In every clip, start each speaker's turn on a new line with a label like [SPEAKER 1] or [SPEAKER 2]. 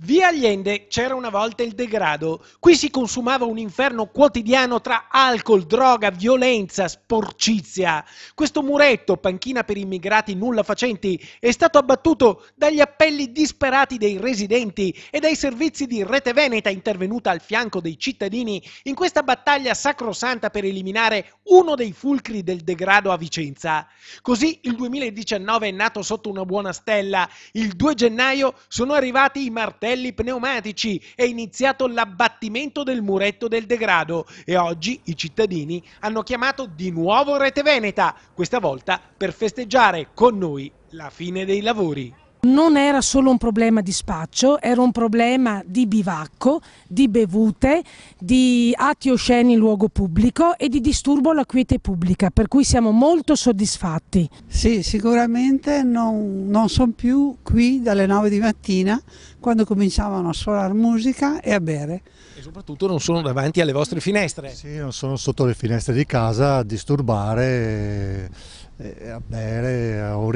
[SPEAKER 1] Via Allende c'era una volta il degrado. Qui si consumava un inferno quotidiano tra alcol, droga, violenza, sporcizia. Questo muretto, panchina per immigrati nulla facenti, è stato abbattuto dagli appelli disperati dei residenti e dai servizi di Rete Veneta intervenuta al fianco dei cittadini in questa battaglia sacrosanta per eliminare uno dei fulcri del degrado a Vicenza. Così il 2019 è nato sotto una buona stella. Il 2 gennaio sono arrivati i martelli battelli pneumatici, è iniziato l'abbattimento del muretto del degrado e oggi i cittadini hanno chiamato di nuovo Rete Veneta, questa volta per festeggiare con noi la fine dei lavori
[SPEAKER 2] non era solo un problema di spaccio, era un problema di bivacco, di bevute, di atti osceni in luogo pubblico e di disturbo alla quiete pubblica, per cui siamo molto soddisfatti. Sì, sicuramente non, non sono più qui dalle 9 di mattina quando cominciavano a suonare musica e a bere.
[SPEAKER 1] E soprattutto non sono davanti alle vostre finestre.
[SPEAKER 3] Sì, non sono sotto le finestre di casa a disturbare. E, e, vabbè,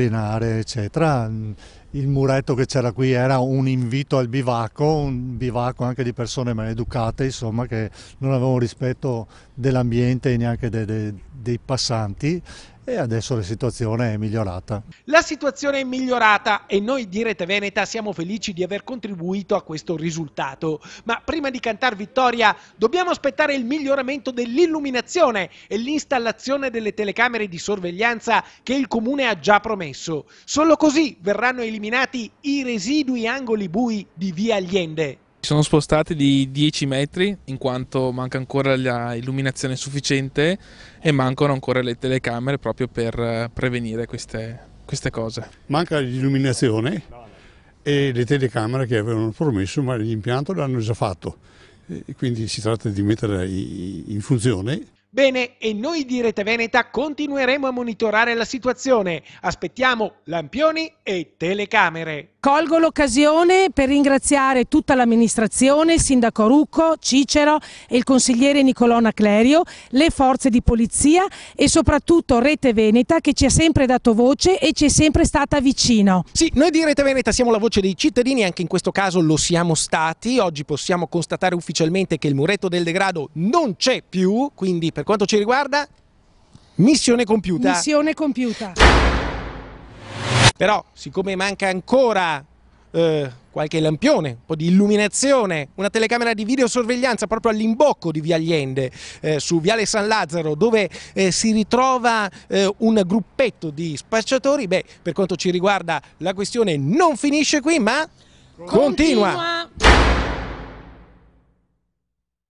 [SPEAKER 3] urinare, eccetera. Il muretto che c'era qui era un invito al bivacco, un bivacco anche di persone maleducate, insomma, che non avevano rispetto dell'ambiente e neanche de, de, dei passanti e adesso la situazione è migliorata.
[SPEAKER 1] La situazione è migliorata e noi di Rete Veneta siamo felici di aver contribuito a questo risultato. Ma prima di cantare vittoria dobbiamo aspettare il miglioramento dell'illuminazione e l'installazione delle telecamere di sorveglianza che il comune ha già promesso. Solo così verranno eliminati i residui angoli bui di via Allende sono spostati di 10 metri in quanto manca ancora l'illuminazione sufficiente e mancano ancora le telecamere proprio per eh, prevenire queste, queste cose.
[SPEAKER 3] Manca l'illuminazione e le telecamere che avevano promesso ma l'impianto l'hanno già fatto quindi si tratta di metterla in funzione.
[SPEAKER 1] Bene, e noi di Rete Veneta continueremo a monitorare la situazione. Aspettiamo lampioni e telecamere. Colgo
[SPEAKER 2] l'occasione per ringraziare tutta l'amministrazione, il sindaco Rucco, Cicero e il consigliere Nicolò Naclerio, le forze di polizia e soprattutto Rete Veneta che ci ha sempre dato
[SPEAKER 1] voce e ci è sempre stata vicino. Sì, noi di Rete Veneta siamo la voce dei cittadini, anche in questo caso lo siamo stati. Oggi possiamo constatare ufficialmente che il muretto del degrado non c'è più, quindi per per quanto ci riguarda, missione compiuta.
[SPEAKER 2] Missione compiuta.
[SPEAKER 1] Però, siccome manca ancora eh, qualche lampione, un po' di illuminazione, una telecamera di videosorveglianza proprio all'imbocco di Via Allende, eh, su Viale San Lazzaro, dove eh, si ritrova eh, un gruppetto di spacciatori. Beh, per quanto ci riguarda la questione non finisce qui, ma continua. continua.